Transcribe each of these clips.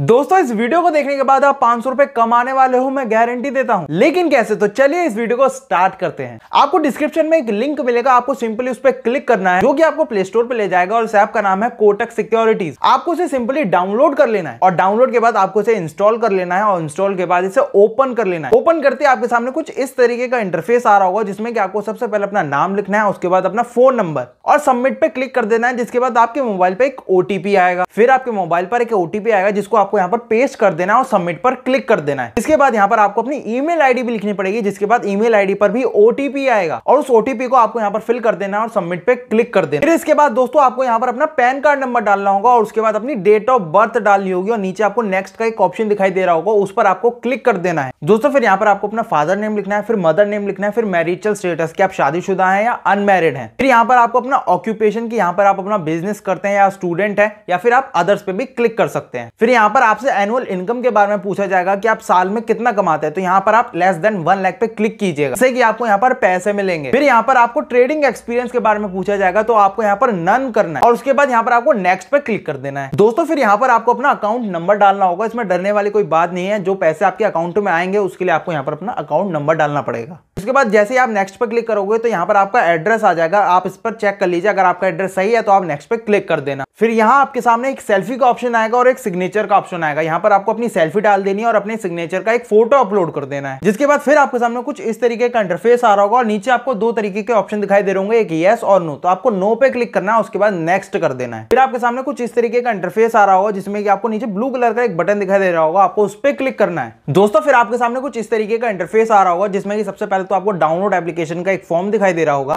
दोस्तों इस वीडियो को देखने के बाद आप पांच रुपए कमाने वाले हो मैं गारंटी देता हूं लेकिन कैसे तो चलिए इस वीडियो को स्टार्ट करते हैं आपको डिस्क्रिप्शन में एक लिंक मिलेगा आपको सिंपली उस पर क्लिक करना है जो कि आपको प्ले स्टोर पर ले जाएगा और ऐप का नाम है कोटक सिक्योरिटीज आपको इसे सिंपली डाउनलोड कर लेना है और डाउनलोड के बाद आपको इसे इंस्टॉल कर लेना है और इंस्टॉल के बाद इसे ओपन कर लेना है ओपन करते आपके सामने कुछ इस तरीके का इंटरफेस आ रहा होगा जिसमें आपको सबसे पहले अपना नाम लिखना है उसके बाद अपना फोन नंबर और सबमिट पे क्लिक कर देना है जिसके बाद आपके मोबाइल पे एक ओटीपी आएगा फिर आपके मोबाइल पर एक ओटीपी आएगा जिसको आपको यहाँ पर पेस्ट कर देना है और सबमिट पर क्लिक कर देना है इसके बाद यहाँ पर आपको अपनी ईमेल आईडी भी लिखनी पड़ेगी जिसके बाद ईमेल आईडी पर भी ओटीपी आएगा और उस ओटीपी को आपको यहाँ पर फिल कर देना है और सबमिट पर क्लिक कर देना फिर इसके बाद दोस्तों आपको यहाँ पर अपना पैन कार्ड नंबर डालना होगा और उसके बाद अपनी डेट ऑफ बर्थ डालनी होगी और नीचे आपको नेक्स्ट का एक ऑप्शन दिखाई दे रहा होगा उस पर आपको क्लिक कर देना है दोस्तों फिर यहाँ पर आपको अपना फादर नेम लिखना है फिर मदर नेम लिखना है फिर मैरिटल स्टेटस की आप शादीशुदा है या अनमेरिड है फिर यहाँ पर आपको अपना ऑक्यूपेशन की यहाँ पर आप अपना बिजनेस करते हैं या स्टूडेंट है या फिर आप अदर्स पे भी क्लिक कर सकते हैं फिर यहाँ पर आपसे एनुअल इनकम के बारे में पूछा जाएगा कि आप साल में कितना कमाते हैं तो यहाँ पर आप लेस देन वन लैख पे क्लिक कीजिएगा जैसे कि आपको यहाँ पर पैसे मिलेंगे फिर यहाँ पर आपको ट्रेडिंग एक्सपीरियंस के बारे में पूछा जाएगा तो आपको यहाँ पर नन करना है और उसके बाद यहाँ पर आपको नेक्स्ट पे क्लिक कर देना है दोस्तों फिर यहाँ पर आपको अपना अकाउंट नंबर डालना होगा इसमें डरने वाली कोई बात नहीं है जो पैसे आपके अकाउंट में आएंगे उसके लिए आपको यहाँ पर अपना अकाउंट नंबर डालना पड़ेगा उसके बाद जैसे ही आप नेक्स्ट पर क्लिक करोगे तो यहाँ पर आपका एड्रेस आ जाएगा आप इस पर चेक कर लीजिए अगर आपका एड्रेस सही है तो आप नेक्स्ट पर क्लिक कर देना फिर यहाँ आपके सामने एक सेल्फी का ऑप्शन आएगा और एक सिग्नेचर का ऑप्शन आएगा यहाँ पर आपको अपनी सेल्फी डाल देनी है और अपने सिग्नेचर का एक फोटो अपलोड कर देना है जिसके बाद फिर आपके सामने कुछ इस तरीके का इंटरफेस आ रहा होगा और नीचे आपको दो तरीके के ऑप्शन दिखाई दे रहे एक येस और नो तो आपको नो पे क्लिक करना है उसके बाद नेक्स्ट कर देना है फिर आपके सामने कुछ इस तरीके का इंटरफेस आ रहा होगा जिसमें कि आपको नीचे ब्लू कलर का एक बटन दिखाई दे रहा होगा आपको उस पर क्लिक करना है दोस्तों फिर आपके सामने कुछ इस तरीके का इंटरफेस आ रहा होगा जिसमें कि सबसे पहले तो तो आपको डाउनलोड एप्लीकेशन का एक फॉर्म दिखाई दे रहा होगा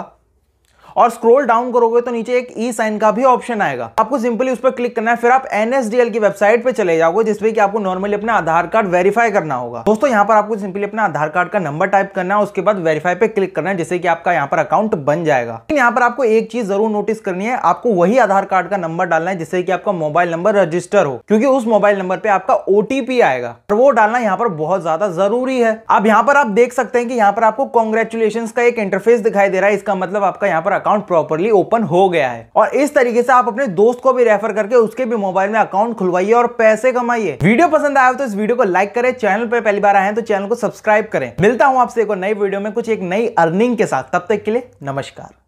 और स्क्रोल डाउन करोगे तो नीचे एक ई साइन का भी ऑप्शन आएगा आपको सिंपली उस पर क्लिक करना है फिर आप एनएसडीएल की वेबसाइट पर चले जाओगे जिसपे कि आपको नॉर्मली अपना आधार कार्ड वेरीफाई करना होगा दोस्तों यहाँ पर आपको सिंपली अपना आधार कार्ड का नंबर टाइप करना है उसके बाद वेरीफाई पे क्लिक करना है जिससे कि आपका यहाँ पर अकाउंट बन जाएगा लेकिन यहाँ पर आपको एक चीज जरूर नोटिस करनी है आपको वही आधार कार्ड का नंबर डालना है जिससे कि आपका मोबाइल नंबर रजिस्टर हो क्योंकि उस मोबाइल नंबर पे आपका ओटीपी आएगा और वो डालना यहाँ पर बहुत ज्यादा जरूरी है अब यहाँ पर आप देख सकते हैं कि यहाँ पर आपको कॉन्ग्रेचुलेशन का एक इंटरफेस दिखाई दे रहा है इसका मतलब आपका यहाँ पर अकाउंट प्रॉपरली ओपन हो गया है और इस तरीके से आप अपने दोस्त को भी रेफर करके उसके भी मोबाइल में अकाउंट खुलवाइए और पैसे कमाइए वीडियो पसंद आया तो इस वीडियो को लाइक करें चैनल पर पहली बार आए तो चैनल को सब्सक्राइब करें मिलता हूं आपसे एक नई वीडियो में कुछ एक नई अर्निंग के साथ तब तक के लिए नमस्कार